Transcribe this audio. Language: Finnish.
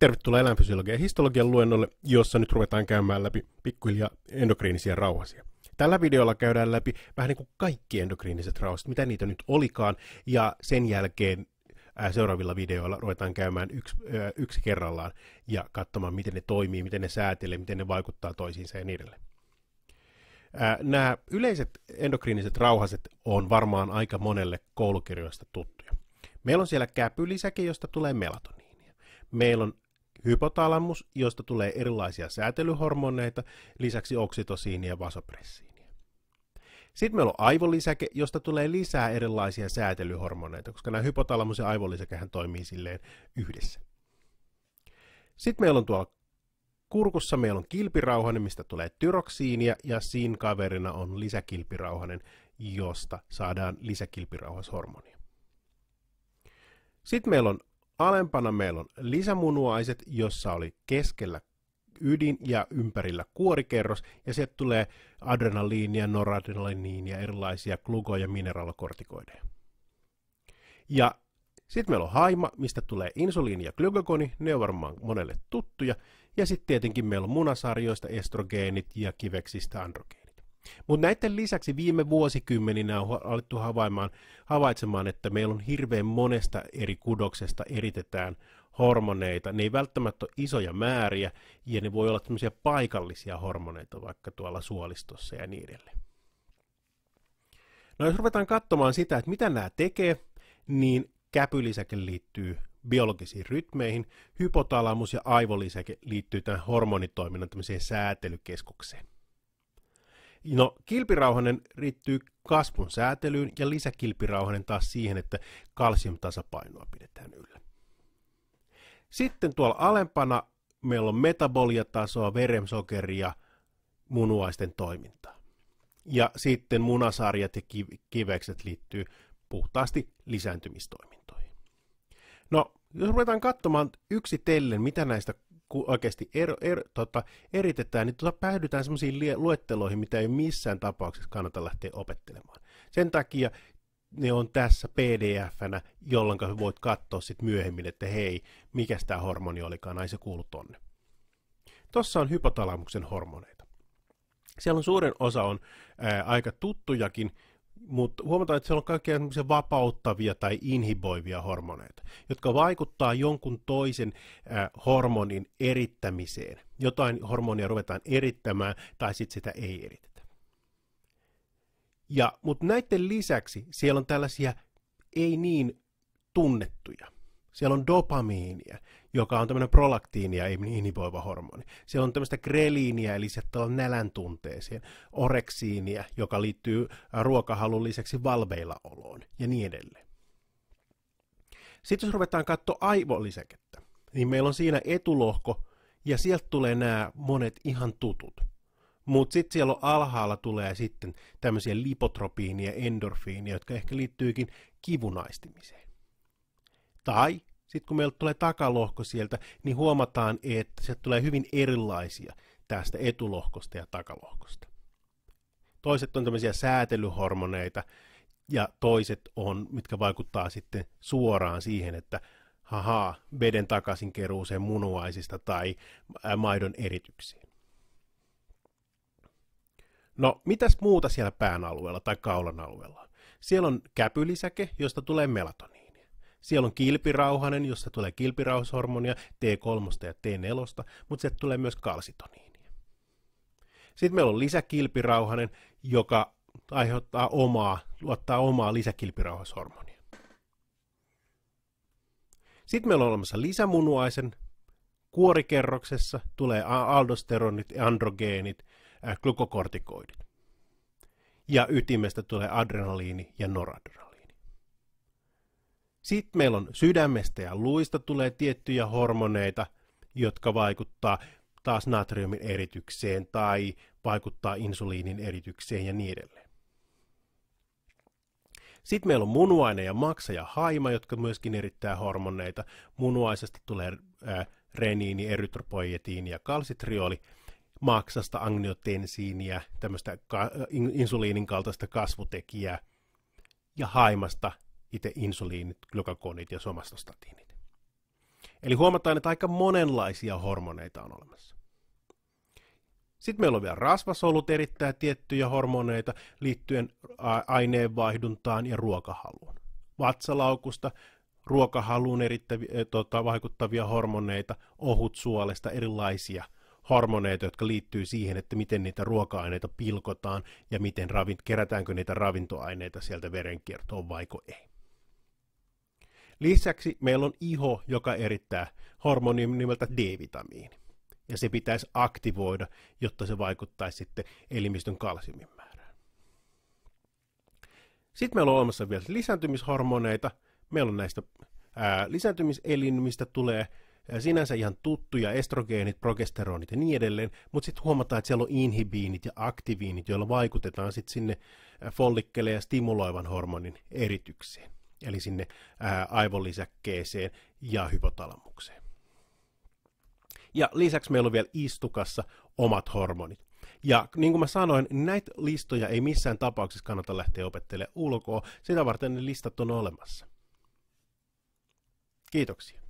Tervetuloa eläinfysiologian ja histologian luennolle, jossa nyt ruvetaan käymään läpi pikkuhiljaa endokriinisia rauhasia. Tällä videolla käydään läpi vähän niin kuin kaikki endokriiniset rauhaset, mitä niitä nyt olikaan, ja sen jälkeen seuraavilla videoilla ruvetaan käymään yksi, yksi kerrallaan ja katsomaan, miten ne toimii, miten ne säätelee, miten ne vaikuttaa toisiinsa ja niin edelleen. Nämä yleiset endokriiniset rauhaset on varmaan aika monelle koulukirjoista tuttuja. Meillä on siellä käpylisäke, josta tulee melatoniinia. Meillä on hypotalamus, josta tulee erilaisia säätelyhormoneita, lisäksi oksitosiinia ja vasopressiinia. Sitten meillä on aivolisäke, josta tulee lisää erilaisia säätelyhormoneita, koska nämä hypotalamus ja aivolisäkehän toimii silleen yhdessä. Sitten meillä on tuolla kurkussa meillä on kilpirauhanen, mistä tulee tyroksiinia, ja siinä kaverina on lisäkilpirauhanen, josta saadaan lisäkilpirauhashormonia. Sitten meillä on Alempana meillä on lisämunuaiset, jossa oli keskellä ydin ja ympärillä kuorikerros, ja sieltä tulee adrenaliinia, noradrenaliinia, erilaisia glukoja, mineraalokortikoideja. Ja sitten meillä on haima, mistä tulee insuliini ja glykogoni, ne on varmaan monelle tuttuja. Ja sitten tietenkin meillä on munasarjoista estrogeenit ja kiveksistä androgeenit. Mutta näiden lisäksi viime vuosikymmeninä on alettu havaimaan, havaitsemaan, että meillä on hirveän monesta eri kudoksesta eritetään hormoneita. Ne ei välttämättä ole isoja määriä ja ne voi olla tämmöisiä paikallisia hormoneita vaikka tuolla suolistossa ja niin edelleen. No jos ruvetaan katsomaan sitä, että mitä nämä tekee, niin käpylisäke liittyy biologisiin rytmeihin, hypotalamus ja aivolisäke liittyy tähän hormonitoiminnan säätelykeskukseen. No, kilpirauhanen riittyy kasvun säätelyyn ja lisäkilpirauhanen taas siihen, että kalsiumtasapainoa pidetään yllä. Sitten tuolla alempana meillä on metaboliatasoa, verensokeria, munuaisten toimintaa. Ja sitten munasarjat ja kivekset liittyy puhtaasti lisääntymistoimintoihin. No, jos ruvetaan katsomaan yksitellen, mitä näistä kun oikeasti ero, er, tota, eritetään, niin tota, päädytään sellaisiin luetteloihin, mitä ei missään tapauksessa kannata lähteä opettelemaan. Sen takia ne on tässä pdf-nä, jolloin voit katsoa sitten myöhemmin, että hei, mikä tämä hormoni olikaan, ai se kuulu tonne. Tuossa on hypotalamuksen hormoneita. Siellä on suurin osa on ää, aika tuttujakin, mutta huomataan, että siellä on kaikkea kaikkia vapauttavia tai inhiboivia hormoneita, jotka vaikuttaa jonkun toisen äh, hormonin erittämiseen. Jotain hormonia ruvetaan erittämään tai sitten sitä ei eritetä. Ja, mutta näiden lisäksi siellä on tällaisia ei niin tunnettuja – siellä on dopamiinia, joka on tämmöinen prolaktiinia, ja niin inhiboiva hormoni. Siellä on tämmöistä greliiniä, eli sieltä on nälän tunteeseen, oreksiinia, joka liittyy äh, ruokahalun lisäksi valveilla oloon ja niin edelleen. Sitten jos ruvetaan katsoa aivolisäkettä, niin meillä on siinä etulohko, ja sieltä tulee nämä monet ihan tutut. Mutta sitten siellä on alhaalla tulee sitten tämmöisiä lipotropiinia, endorfiinia, jotka ehkä liittyykin kivunaistimiseen. Tai sitten kun meillä tulee takalohko sieltä, niin huomataan, että se tulee hyvin erilaisia tästä etulohkosta ja takalohkosta. Toiset on tämmöisiä säätelyhormoneita ja toiset on, mitkä vaikuttaa sitten suoraan siihen, että hahaa, veden takaisin keruuseen munuaisista tai maidon erityksiin. No, mitäs muuta siellä pään alueella tai kaulan alueella? Siellä on käpylisäke, josta tulee melatonia. Siellä on kilpirauhanen, jossa tulee kilpirauhashormonia, T3 ja T4, mutta sieltä tulee myös kalsitoniinia. Sitten meillä on lisäkilpirauhanen, joka aiheuttaa omaa, luottaa omaa lisäkilpirauhashormonia. Sitten meillä on olemassa lisämunuaisen, kuorikerroksessa tulee aldosteronit, androgeenit, äh, glukokortikoidit. Ja ytimestä tulee adrenaliini ja noradrenaliini. Sitten meillä on sydämestä ja luista tulee tiettyjä hormoneita, jotka vaikuttaa taas natriumin eritykseen tai vaikuttaa insuliinin eritykseen ja niin edelleen. Sitten meillä on munuaine ja maksa ja haima, jotka myöskin erittää hormoneita. Munuaisesta tulee äh, reniini, erytropoietiini ja kalsitrioli. Maksasta angiotensiiniä, tämmöistä äh, insuliinin kaltaista kasvutekijää. Ja haimasta itse insuliinit, glykagonit ja somastostatiinit. Eli huomataan, että aika monenlaisia hormoneita on olemassa. Sitten meillä on vielä rasvasolut erittäin tiettyjä hormoneita liittyen aineenvaihduntaan ja ruokahaluun. Vatsalaukusta ruokahaluun eh, tota, vaikuttavia hormoneita, suolesta, erilaisia hormoneita, jotka liittyy siihen, että miten niitä ruoka-aineita pilkotaan ja miten ravint- kerätäänkö niitä ravintoaineita sieltä verenkiertoon vaiko ei. Lisäksi meillä on iho, joka erittää hormoni nimeltä D-vitamiini. Ja se pitäisi aktivoida, jotta se vaikuttaisi sitten elimistön kalsiumin määrään. Sitten meillä on olemassa vielä lisääntymishormoneita. Meillä on näistä ää, lisääntymiselimistä tulee sinänsä ihan tuttuja, estrogeenit, progesteronit ja niin edelleen, mutta sitten huomataan, että siellä on inhibiinit ja aktiviinit, joilla vaikutetaan sitten sinne follikkeleen ja stimuloivan hormonin eritykseen eli sinne aivolisäkkeeseen ja hypotalamukseen. Ja lisäksi meillä on vielä istukassa omat hormonit. Ja niin kuin mä sanoin, näitä listoja ei missään tapauksessa kannata lähteä opettelemaan ulkoa, sitä varten ne listat on olemassa. Kiitoksia.